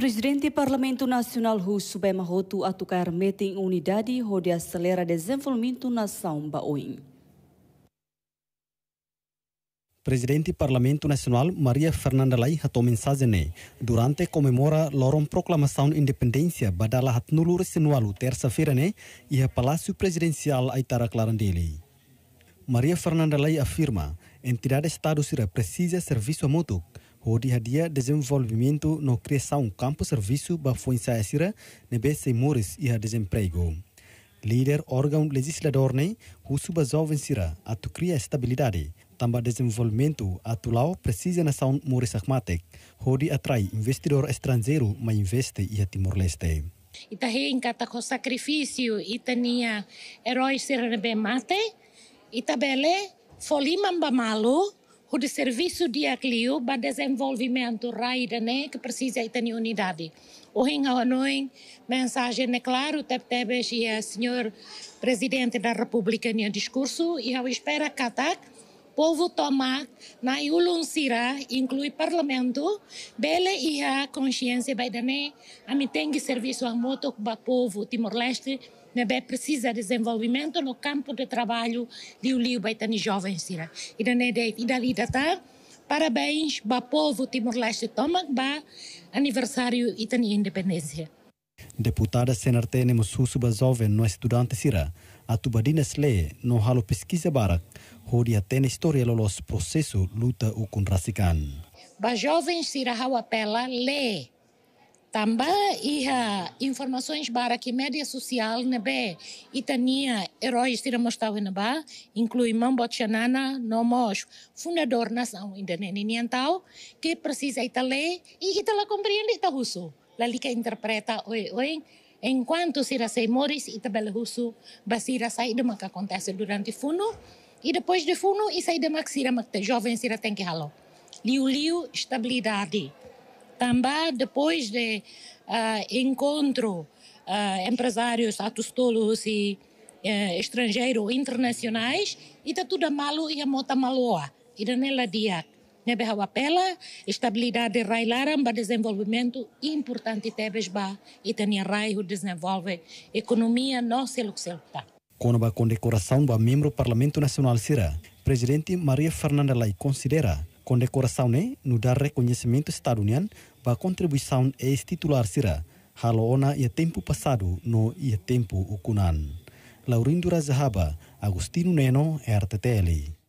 Presidente Parlamento Nasional russo Bema Roto atucar meeting unidade onde acelera desenvolvimento nação Baoim. Presidente Parlamento Nasional Maria Fernanda Lai hatou mensagem durante comemora lorong proclamação independência badala hat nulur sinualu terça-feira né? e a Palácio Presidencial Aitara Maria Fernanda Lai afirma entidade Estado será precisa serviço a o dia a dia desenvolvimento no criação campo serviço para influenciar nebe mores e a desemprego. Líder órgão legislador nem né? o suba jovem sira a tu cria estabilidade, também desenvolvimento a tu lau precisa nação mores akmatek, hodi atrai investidor estrangeiro mas investe e a Timor-Leste. Ita hein kata ko sacrifício, ita niya heróis ser nebe mate, ita bele folimam malu, o de serviço de aclio para desenvolvimento né que precisa de unidade. O noite, mensagem é claro, e a senhor presidente da República no discurso e eu espero que ataque povo toma na ulun sira inclui parlamento bele e a consciência baidane a mim tem que serviço a moto o povo timor leste né be precisa desenvolvimento no campo de trabalho de uliu baitani Jovem sira e da nede e da lida tá parabéns ba povo timor leste toma ba aniversário itani independência Deputada SNRT nemo susu bazoven no estudante sira, a dinas le no halo pesquisa barak, hodia tena história lolos processo luta o contrasikan. Ba jovens sira hawa pela le, também ia informações barak que média social na B e tania heróis tira mostrar na ba inclui Mambo Chanana Nomos fundador nação indonesiana que precisa itale e itala compreende russo la lica interpreta oi oi enquanto Sira Seymoris e tabela husu basira sai de maca acontece durante funo e depois de funo e sai de maca Sira jovem Sira tem que halo liu liu estabilidade também depois de uh, encontro uh, empresários atos tolos e uh, eh, estrangeiro internacionais e tá tudo malo e a mota maloa e da nela dia Nebehawapela, né, estabilidade Rai para desenvolvimento importante Tebes Ba, Itania Rai, que desenvolve economia nossa luxelta. Com a condecoração do membro do Parlamento Nacional Sira, presidente Maria Fernanda Lai considera condecoração né, no dar reconhecimento estadunian para contribuição ex-titular Sira, haloona e tempo passado no e tempo ocunan. Laurindo Razahaba, Agustino Neno, RTTL.